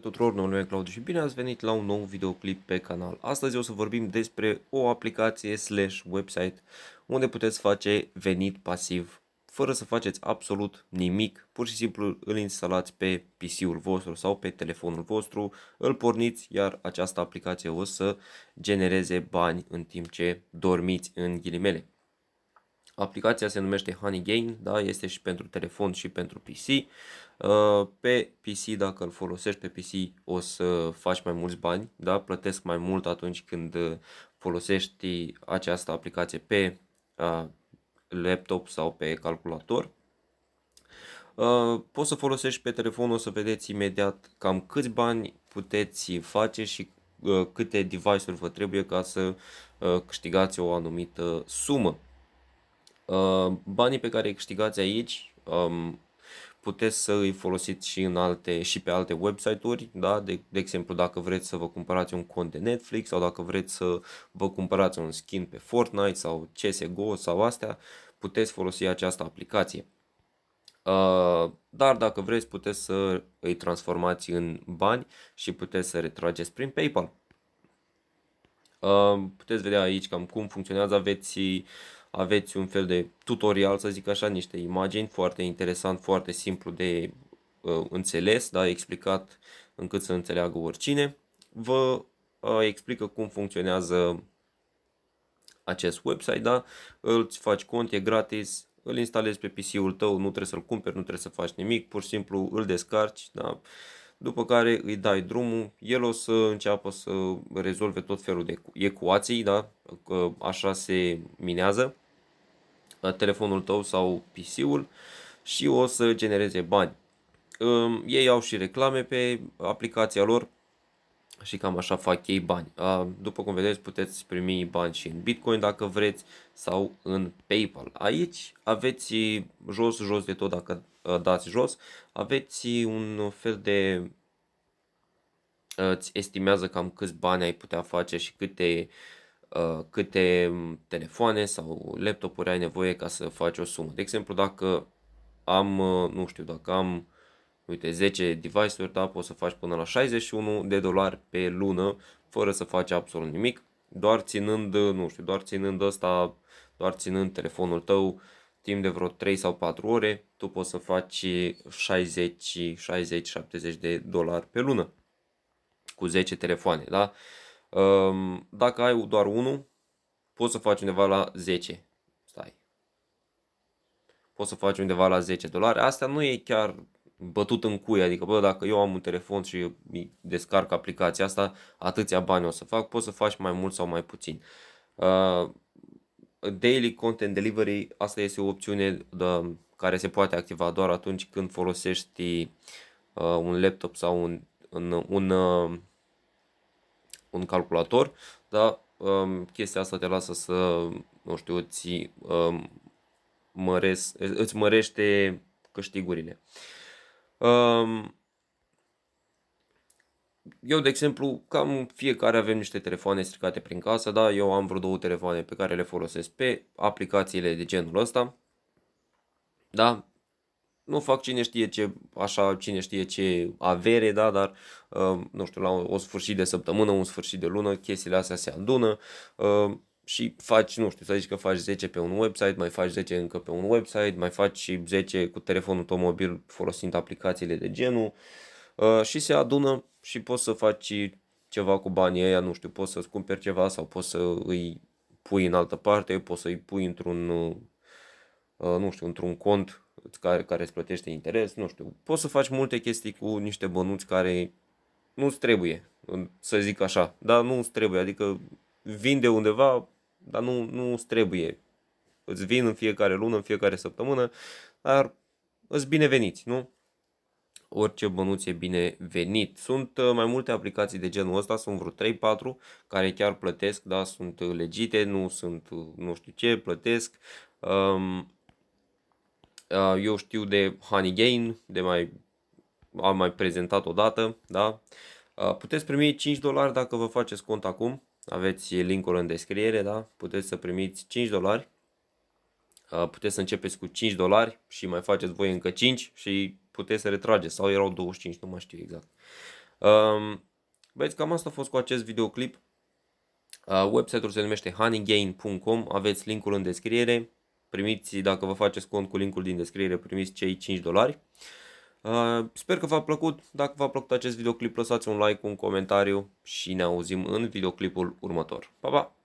tuturor, numele meu Claudiu și bine ați venit la un nou videoclip pe canal. Astăzi o să vorbim despre o aplicație slash website unde puteți face venit pasiv fără să faceți absolut nimic, pur și simplu îl instalați pe PC-ul vostru sau pe telefonul vostru, îl porniți, iar această aplicație o să genereze bani în timp ce dormiți în ghilimele. Aplicația se numește Honey Gain, da, este și pentru telefon și pentru PC. Uh, pe PC, dacă îl folosești pe PC, o să faci mai mulți bani, da? plătesc mai mult atunci când uh, folosești această aplicație pe uh, laptop sau pe calculator. Poți să folosești pe telefon, o să vedeți imediat cam câți bani puteți face și câte device-uri vă trebuie ca să câștigați o anumită sumă. Banii pe care îi câștigați aici um, puteți să îi folosiți și, în alte, și pe alte website-uri, da? de, de exemplu dacă vreți să vă cumpărați un cont de Netflix sau dacă vreți să vă cumpărați un skin pe Fortnite sau CSGO sau astea, puteți folosi această aplicație. Uh, dar dacă vreți puteți să îi transformați în bani și puteți să retrageți prin PayPal. Uh, puteți vedea aici cam cum funcționează, aveți aveți un fel de tutorial, să zic așa, niște imagini foarte interesant, foarte simplu de uh, înțeles, da, explicat încât să înțeleagă oricine. Vă uh, explică cum funcționează acest website, da? Îl faci cont, e gratis, îl instalezi pe PC-ul tău, nu trebuie să-l cumperi, nu trebuie să faci nimic, pur și simplu îl descarci, da? după care îi dai drumul, el o să înceapă să rezolve tot felul de ecuații, da? așa se minează telefonul tău sau PC-ul și o să genereze bani. Ei au și reclame pe aplicația lor și cam așa fac ei bani. După cum vedeți puteți primi bani și în Bitcoin dacă vreți sau în PayPal. Aici aveți jos, jos de tot dacă dați jos, aveți un fel de îți estimează cam câți bani ai putea face și câte uh, Uh, câte telefoane sau laptopuri ai nevoie ca să faci o sumă. De exemplu, dacă am, uh, nu știu, dacă am uite, 10 device-uri, da, poți să faci până la 61 de dolari pe lună, fără să faci absolut nimic, doar ținând, uh, nu știu, doar ținând ăsta, doar ținând telefonul tău timp de vreo 3 sau 4 ore, tu poți să faci 60, 60, 70 de dolari pe lună cu 10 telefoane, da? Uh, Ehm, dacă ai doar unul, poți să faci undeva la 10. Stai. Poți să faci undeva la 10 dolari. Asta nu e chiar bătut în cuie, adică bă, dacă eu am un telefon și descarc aplicația asta, atâția bani o să fac, poți să faci mai mult sau mai puțin. Ehm, daily Content Delivery, asta este o opțiune de, care se poate activa doar atunci când folosești uh, un laptop sau un, un, un un calculator, dar um, chestia asta te lasă să, nu știu, ți, um, măresc, îți mărește câștigurile. Um, eu, de exemplu, cam fiecare avem niște telefoane stricate prin casă, da, eu am vreo două telefoane pe care le folosesc pe aplicațiile de genul ăsta, da, nu fac cine știe ce, așa, cine știe ce avere, da, dar, uh, nu știu, la o sfârșit de săptămână, un sfârșit de lună, chestiile astea se adună uh, și faci, nu știu, să zici că faci 10 pe un website, mai faci 10 încă pe un website, mai faci și 10 cu telefonul tău mobil folosind aplicațiile de genul uh, și se adună și poți să faci ceva cu banii ăia, nu știu, poți să-ți cumperi ceva sau poți să îi pui în altă parte, poți să îi pui într-un, nu știu, într-un cont care, care îți plătește interes, nu știu. Poți să faci multe chestii cu niște bănuți care nu-ți trebuie, să zic așa, dar nu-ți trebuie, adică vin de undeva, dar nu, nu-ți trebuie. Îți vin în fiecare lună, în fiecare săptămână, dar îți bineveniți, nu? Orice bănuț e binevenit. Sunt uh, mai multe aplicații de genul ăsta, sunt vreo 3-4 care chiar plătesc, da, sunt legite, nu sunt uh, nu știu ce, plătesc. Um, Uh, eu știu de Honey Gain, de mai, am mai prezentat odată, da? Uh, puteți primi 5 dolari dacă vă faceți cont acum. Aveți linkul în descriere, da? Puteți să primiți 5 dolari. Uh, puteți să începeți cu 5 dolari și mai faceți voi încă 5 și puteți să retrageți. Sau erau 25, nu mai știu exact. Băieți, um, cam asta a fost cu acest videoclip. Website-ul se numește honeygain.com, aveți linkul în descriere primiți, dacă vă faceți cont cu linkul din descriere, primiți cei 5 dolari. Uh, sper că v-a plăcut. Dacă v-a plăcut acest videoclip, lăsați un like, un comentariu și ne auzim în videoclipul următor. Pa, pa!